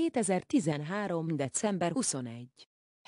2013. december 21.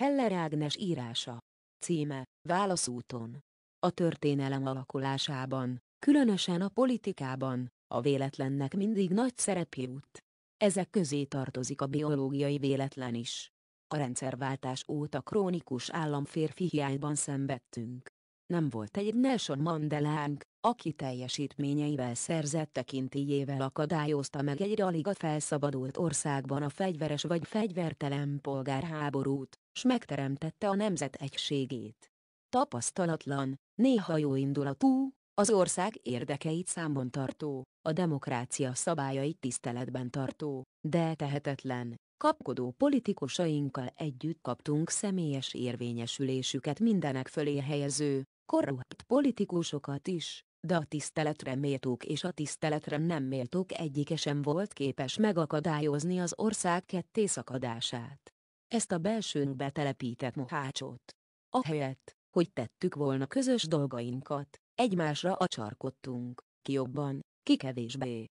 Heller Ágnes írása. Címe, Válaszúton. A történelem alakulásában, különösen a politikában, a véletlennek mindig nagy szerep jut. Ezek közé tartozik a biológiai véletlen is. A rendszerváltás óta krónikus államférfi hiányban szenvedtünk. Nem volt egy Nelson Mandelánk, aki teljesítményeivel szerzett tekintélyével akadályozta meg egy alig a felszabadult országban a fegyveres vagy fegyvertelen polgárháborút, s megteremtette a nemzet egységét. Tapasztalatlan, néha jó indulatú, az ország érdekeit számon tartó, a demokrácia szabályait tiszteletben tartó, de tehetetlen, kapkodó politikusainkkal együtt kaptunk személyes érvényesülésüket mindenek fölé helyező, korrupt politikusokat is, de a tiszteletre méltók és a tiszteletre nem méltók egyike sem volt képes megakadályozni az ország ketté szakadását. Ezt a belsőnk betelepített mohácsot. Ahelyett, hogy tettük volna közös dolgainkat, egymásra acsarkodtunk, ki jobban, ki kevésbé.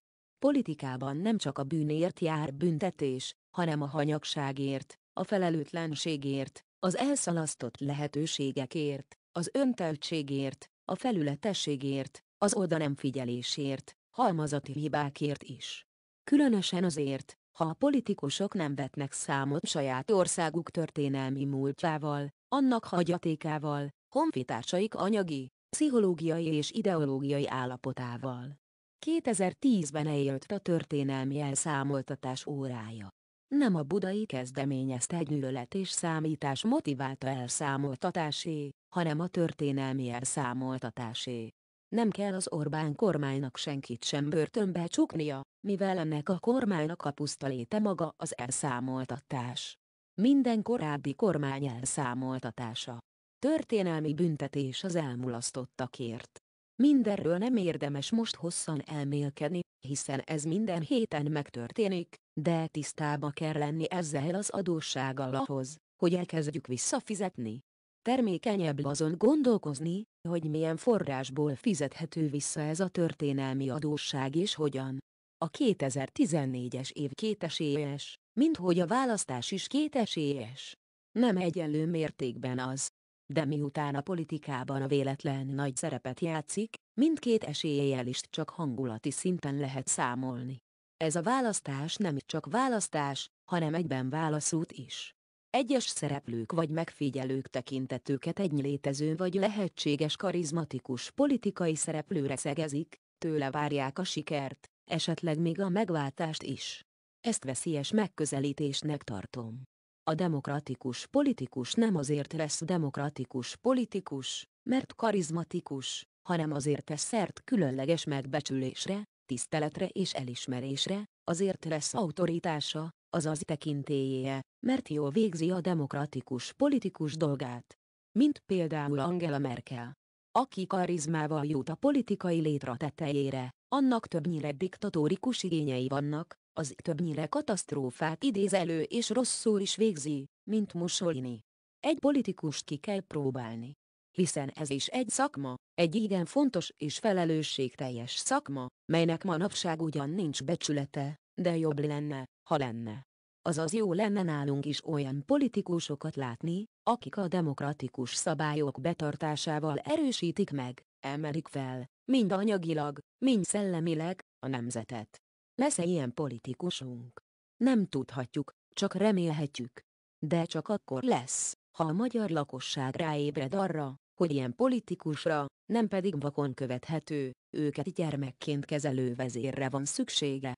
Politikában nem csak a bűnért jár büntetés, hanem a hanyagságért, a felelőtlenségért, az elszalasztott lehetőségekért, az önteltségért, a felületességért, az oda nem figyelésért, halmazati hibákért is. Különösen azért, ha a politikusok nem vetnek számot saját országuk történelmi múltjával, annak hagyatékával, honfitársaik anyagi, pszichológiai és ideológiai állapotával. 2010-ben eljött a történelmi elszámoltatás órája. Nem a budai kezdeményezte egy gyűlölet és számítás motiválta elszámoltatásé, hanem a történelmi elszámoltatásé. Nem kell az Orbán kormánynak senkit sem börtönbe csuknia, mivel ennek a kormánynak a pusztaléte maga az elszámoltatás. Minden korábbi kormány elszámoltatása. Történelmi büntetés az elmulasztottakért. Mindenről nem érdemes most hosszan elmélkedni, hiszen ez minden héten megtörténik, de tisztába kell lenni ezzel az adóssággal ahhoz, hogy elkezdjük visszafizetni. Termékenyebb azon gondolkozni, hogy milyen forrásból fizethető vissza ez a történelmi adósság és hogyan. A 2014-es év kétesélyes, minthogy a választás is kétesélyes. Nem egyenlő mértékben az. De miután a politikában a véletlen nagy szerepet játszik, mindkét esélyel is csak hangulati szinten lehet számolni. Ez a választás nem csak választás, hanem egyben válaszút is. Egyes szereplők vagy megfigyelők tekintetőket egy létező vagy lehetséges karizmatikus politikai szereplőre szegezik, tőle várják a sikert, esetleg még a megváltást is. Ezt veszélyes megközelítésnek tartom. A demokratikus politikus nem azért lesz demokratikus politikus, mert karizmatikus, hanem azért tesz szert különleges megbecsülésre, tiszteletre és elismerésre, azért lesz autoritása, azaz tekintélyéje, mert jól végzi a demokratikus politikus dolgát. Mint például Angela Merkel. Aki karizmával jut a politikai létra tetejére, annak többnyire diktatórikus igényei vannak, az többnyire katasztrófát idéz elő és rosszul is végzi, mint Mussolini. Egy politikust ki kell próbálni. Hiszen ez is egy szakma, egy igen fontos és felelősségteljes szakma, melynek manapság ugyan nincs becsülete, de jobb lenne, ha lenne. Azaz jó lenne nálunk is olyan politikusokat látni, akik a demokratikus szabályok betartásával erősítik meg, emelik fel, mind anyagilag, mind szellemileg, a nemzetet. Lesz-e ilyen politikusunk? Nem tudhatjuk, csak remélhetjük. De csak akkor lesz, ha a magyar lakosság ráébred arra, hogy ilyen politikusra, nem pedig vakon követhető, őket gyermekként kezelő vezérre van szüksége,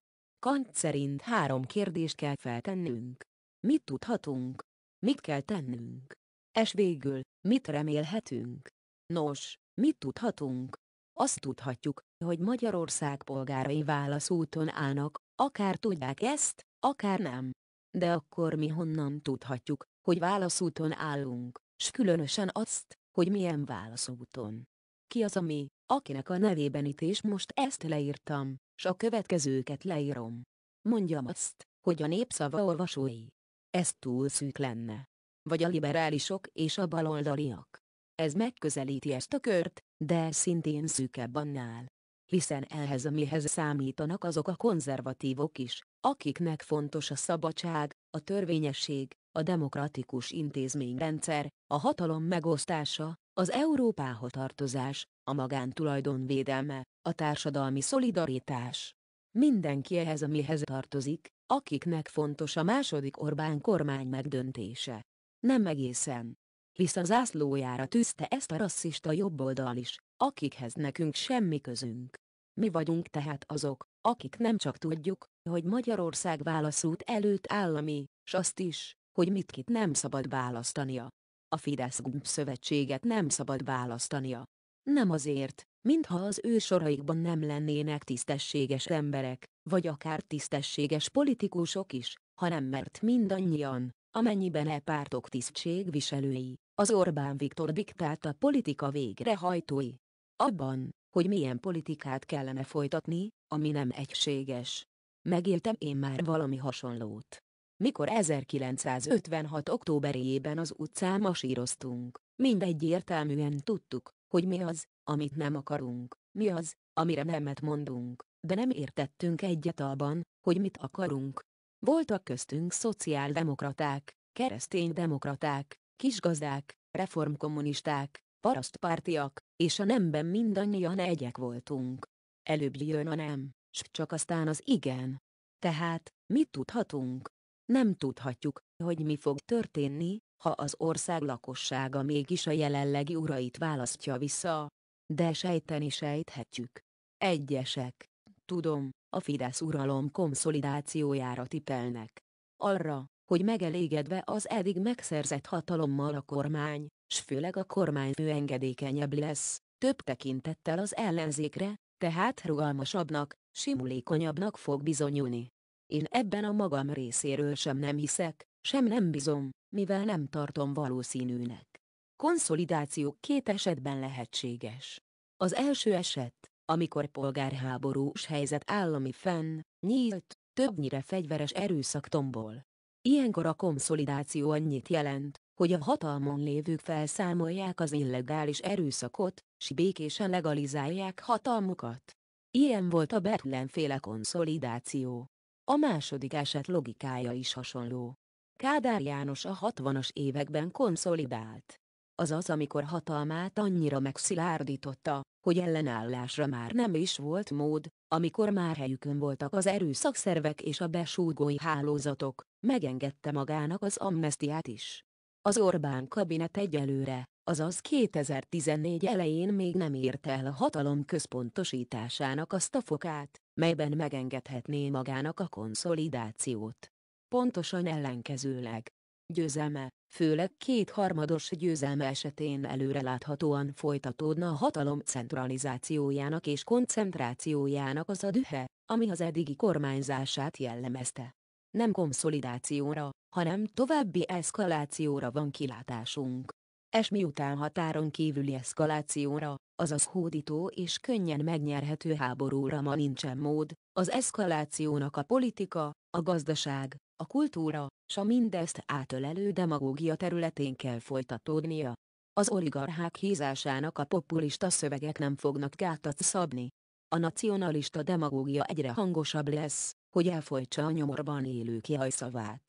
Kant szerint három kérdést kell feltennünk. Mit tudhatunk? Mit kell tennünk? És végül, mit remélhetünk? Nos, mit tudhatunk? Azt tudhatjuk, hogy Magyarország polgárai válaszúton állnak, akár tudják ezt, akár nem. De akkor mi honnan tudhatjuk, hogy válaszúton állunk, s különösen azt, hogy milyen válaszúton? Ki az a mi? akinek a nevében itt és most ezt leírtam, s a következőket leírom. Mondjam azt, hogy a népszava olvasói. Ez túl szűk lenne. Vagy a liberálisok és a baloldaliak. Ez megközelíti ezt a kört, de szintén szűkebb annál. Hiszen ehhez amihez számítanak azok a konzervatívok is, akiknek fontos a szabadság, a törvényesség, a demokratikus intézményrendszer, a hatalom megosztása, az Európához tartozás, a magántulajdon védelme, a társadalmi szolidaritás. Mindenki ehhez amihez tartozik, akiknek fontos a második Orbán kormány megdöntése. Nem egészen. Hisz a zászlójára tűzte ezt a rasszista jobboldal is, akikhez nekünk semmi közünk. Mi vagyunk tehát azok, akik nem csak tudjuk, hogy Magyarország válaszút előtt állami, s azt is, hogy mit kit nem szabad választania. A Fidesz szövetséget nem szabad választania, nem azért, mintha az ő soraikban nem lennének tisztességes emberek, vagy akár tisztességes politikusok is, hanem mert mindannyian, amennyiben e pártok tisztségviselői, az Orbán Viktor diktálta politika végrehajtói. Abban, hogy milyen politikát kellene folytatni, ami nem egységes. Megéltem én már valami hasonlót. Mikor 1956. októberében az utcán masíroztunk, mindegy értelműen tudtuk, hogy mi az, amit nem akarunk, mi az, amire nemet mondunk, de nem értettünk egyet abban, hogy mit akarunk. Voltak köztünk szociáldemokraták, kereszténydemokraták, kisgazdák, reformkommunisták, parasztpártiak, és a nemben mindannyian egyek voltunk. Előbb jön a nem, s csak aztán az igen. Tehát, mit tudhatunk? Nem tudhatjuk, hogy mi fog történni, ha az ország lakossága mégis a jelenlegi urait választja vissza. De sejteni sejthetjük. Egyesek, tudom, a Fidesz uralom konszolidációjára tipelnek. Arra, hogy megelégedve az eddig megszerzett hatalommal a kormány, s főleg a kormányfő engedékenyebb lesz, több tekintettel az ellenzékre, tehát rugalmasabbnak, simulékonyabbnak fog bizonyulni. Én ebben a magam részéről sem nem hiszek, sem nem bizom, mivel nem tartom valószínűnek. Konszolidáció két esetben lehetséges. Az első eset, amikor polgárháborús helyzet állami fenn, nyílt, többnyire fegyveres erőszaktomból. Ilyenkor a konszolidáció annyit jelent, hogy a hatalmon lévők felszámolják az illegális erőszakot, s békésen legalizálják hatalmukat. Ilyen volt a Bertlen féle konszolidáció. A második eset logikája is hasonló. Kádár János a 60-as években konszolidált. Azaz amikor hatalmát annyira megszilárdította, hogy ellenállásra már nem is volt mód, amikor már helyükön voltak az erőszakszervek és a besúgói hálózatok, megengedte magának az amnestiát is. Az Orbán kabinet egyelőre, azaz 2014 elején még nem érte el a hatalom központosításának azt a fokát, melyben megengedhetné magának a konszolidációt pontosan ellenkezőleg. Győzelme, főleg kétharmados győzelme esetén előreláthatóan folytatódna a hatalom centralizációjának és koncentrációjának az a dühe, ami az eddigi kormányzását jellemezte. Nem konszolidációra, hanem további eszkalációra van kilátásunk és miután határon kívüli eszkalációra, azaz hódító és könnyen megnyerhető háborúra ma nincsen mód, az eszkalációnak a politika, a gazdaság, a kultúra, s a mindezt átölelő demagógia területén kell folytatódnia. Az oligarchák hízásának a populista szövegek nem fognak gátat szabni. A nacionalista demagógia egyre hangosabb lesz, hogy elfolytsa a nyomorban élők jajszavát.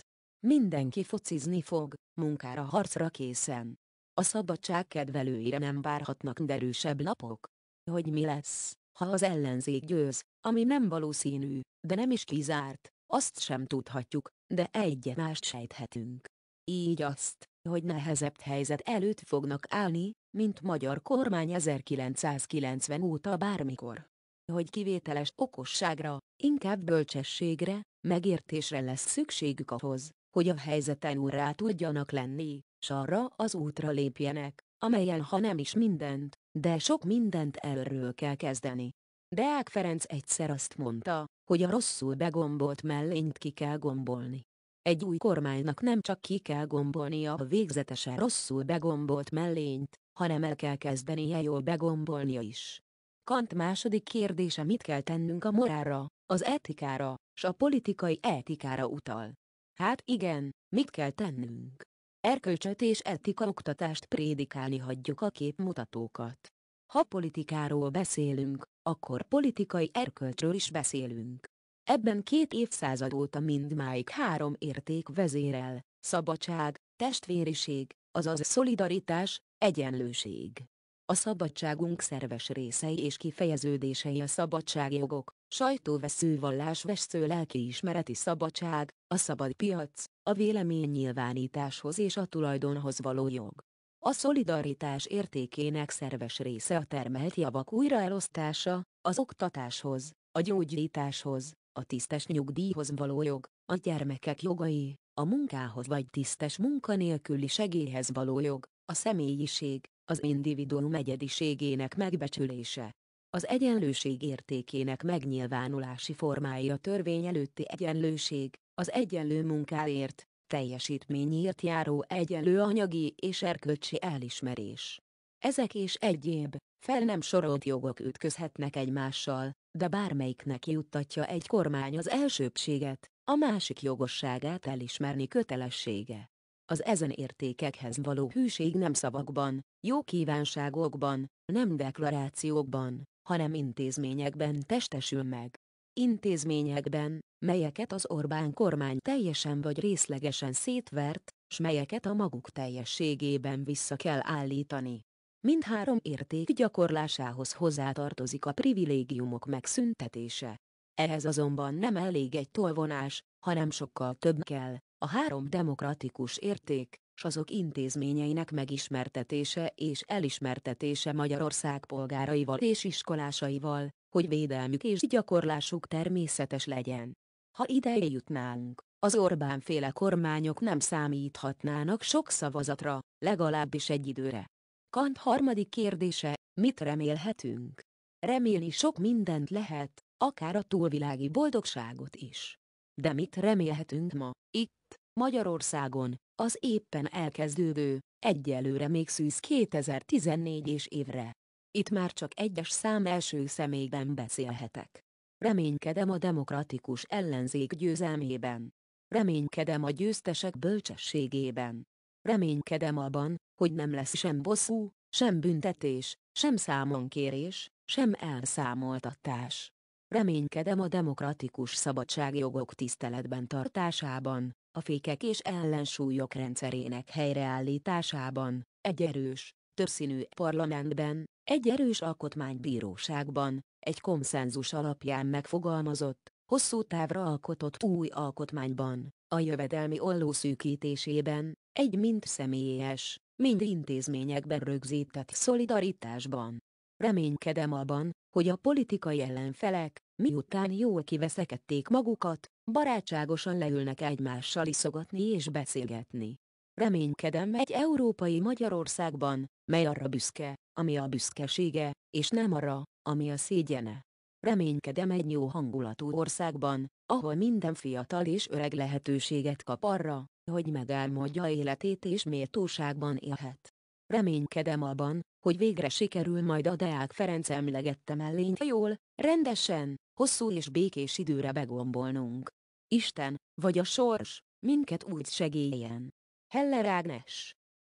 Mindenki focizni fog, munkára harcra készen. A szabadság kedvelőire nem várhatnak derűsebb lapok. Hogy mi lesz, ha az ellenzék győz, ami nem valószínű, de nem is kizárt, azt sem tudhatjuk, de egyemást sejthetünk. Így azt, hogy nehezebb helyzet előtt fognak állni, mint magyar kormány 1990 óta bármikor. Hogy kivételes okosságra, inkább bölcsességre, megértésre lesz szükségük ahhoz, hogy a helyzeten úrrá tudjanak lenni s arra az útra lépjenek, amelyen ha nem is mindent, de sok mindent előről kell kezdeni. Deák Ferenc egyszer azt mondta, hogy a rosszul begombolt mellényt ki kell gombolni. Egy új kormánynak nem csak ki kell gombolnia a végzetesen rosszul begombolt mellényt, hanem el kell kezdenie jól begombolnia is. Kant második kérdése mit kell tennünk a morára, az etikára, s a politikai etikára utal. Hát igen, mit kell tennünk? Erkölcsöt és etika oktatást prédikálni hagyjuk a képmutatókat. Ha politikáról beszélünk, akkor politikai erkölcsről is beszélünk. Ebben két évszázad óta mindmáig három érték vezérel, szabadság, testvériség, azaz szolidaritás, egyenlőség. A szabadságunk szerves részei és kifejeződései a szabadságjogok, sajtóvesző vallásvesző lelkiismereti szabadság, a szabad piac, a véleménynyilvánításhoz és a tulajdonhoz való jog. A szolidaritás értékének szerves része a termelt javak újraelosztása, az oktatáshoz, a gyógyításhoz, a tisztes nyugdíjhoz való jog, a gyermekek jogai, a munkához vagy tisztes munkanélküli segélyhez való jog, a személyiség, az individuum egyediségének megbecsülése. Az egyenlőség értékének megnyilvánulási formái a törvény előtti egyenlőség, az egyenlő munkáért, teljesítményért járó egyenlő anyagi és erkölcsi elismerés. Ezek és egyéb, fel nem sorolt jogok ütközhetnek egymással, de bármelyiknek juttatja egy kormány az elsőbséget, a másik jogosságát elismerni kötelessége. Az ezen értékekhez való hűség nem szavakban, jó kívánságokban, nem deklarációkban, hanem intézményekben testesül meg. Intézményekben, melyeket az Orbán kormány teljesen vagy részlegesen szétvert, s melyeket a maguk teljességében vissza kell állítani. Mindhárom érték gyakorlásához hozzátartozik a privilégiumok megszüntetése. Ehhez azonban nem elég egy tolvonás, hanem sokkal több kell, a három demokratikus érték, s azok intézményeinek megismertetése és elismertetése Magyarország polgáraival és iskolásaival, hogy védelmük és gyakorlásuk természetes legyen. Ha ideje jutnánk, az Orbán féle kormányok nem számíthatnának sok szavazatra, legalábbis egy időre. Kant harmadik kérdése, mit remélhetünk? Remélni sok mindent lehet, akár a túlvilági boldogságot is. De mit remélhetünk ma, itt, Magyarországon, az éppen elkezdődő, egyelőre még szűz 2014 és évre? Itt már csak egyes szám első személyben beszélhetek. Reménykedem a demokratikus ellenzék győzelmében. Reménykedem a győztesek bölcsességében. Reménykedem abban, hogy nem lesz sem bosszú, sem büntetés, sem számonkérés, sem elszámoltatás. Reménykedem a demokratikus szabadságjogok tiszteletben tartásában, a fékek és ellensúlyok rendszerének helyreállításában, egy erős, többszínű parlamentben, egy erős alkotmánybíróságban, egy konszenzus alapján megfogalmazott, hosszú távra alkotott új alkotmányban, a jövedelmi olló szűkítésében, egy mind személyes, mind intézményekben rögzített szolidaritásban. Reménykedem abban, hogy a politikai ellenfelek, miután jól kiveszekedték magukat, barátságosan leülnek egymással iszogatni és beszélgetni. Reménykedem egy európai Magyarországban, mely arra büszke, ami a büszkesége, és nem arra, ami a szégyene. Reménykedem egy jó hangulatú országban, ahol minden fiatal és öreg lehetőséget kap arra, hogy megálmodja életét és méltóságban élhet. Reménykedem abban, hogy végre sikerül majd a Deák Ferenc emlegette mellényt jól, rendesen, hosszú és békés időre begombolnunk. Isten, vagy a sors, minket úgy segéljen. Heller Ágnes